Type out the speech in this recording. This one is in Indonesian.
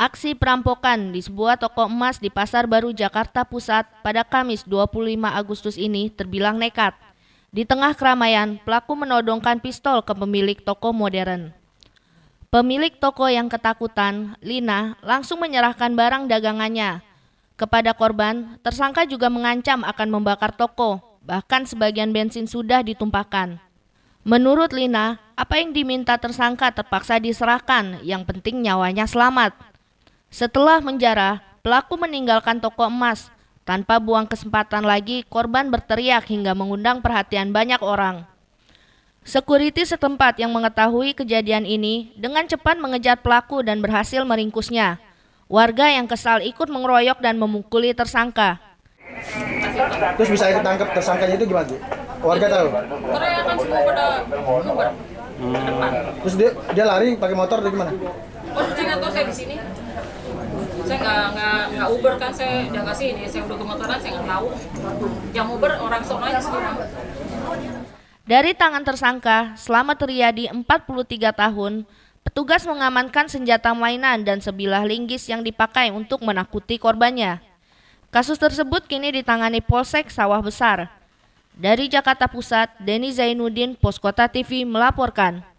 Aksi perampokan di sebuah toko emas di Pasar Baru Jakarta Pusat pada Kamis 25 Agustus ini terbilang nekat. Di tengah keramaian, pelaku menodongkan pistol ke pemilik toko modern. Pemilik toko yang ketakutan, Lina, langsung menyerahkan barang dagangannya. Kepada korban, tersangka juga mengancam akan membakar toko, bahkan sebagian bensin sudah ditumpahkan. Menurut Lina, apa yang diminta tersangka terpaksa diserahkan, yang penting nyawanya selamat. Setelah menjara, pelaku meninggalkan toko emas. Tanpa buang kesempatan lagi, korban berteriak hingga mengundang perhatian banyak orang. Sekuriti setempat yang mengetahui kejadian ini dengan cepat mengejar pelaku dan berhasil meringkusnya. Warga yang kesal ikut mengeroyok dan memukuli tersangka. Terus bisa tangkap tersangkanya itu gimana? Warga tahu? Teriakan semua pada Terus dia dia lari pakai motor atau gimana? Oh, saya di sini saya nggak nggak nggak uber kan saya udah kasih ini saya udah kemotoran saya nggak tahu yang uber orang sononya sekarang dari tangan tersangka, selama Riyadi 43 tahun, petugas mengamankan senjata mainan dan sebilah linggis yang dipakai untuk menakuti korbannya. Kasus tersebut kini ditangani Polsek Sawah Besar. Dari Jakarta Pusat, Deni Zainuddin, Poskota TV melaporkan.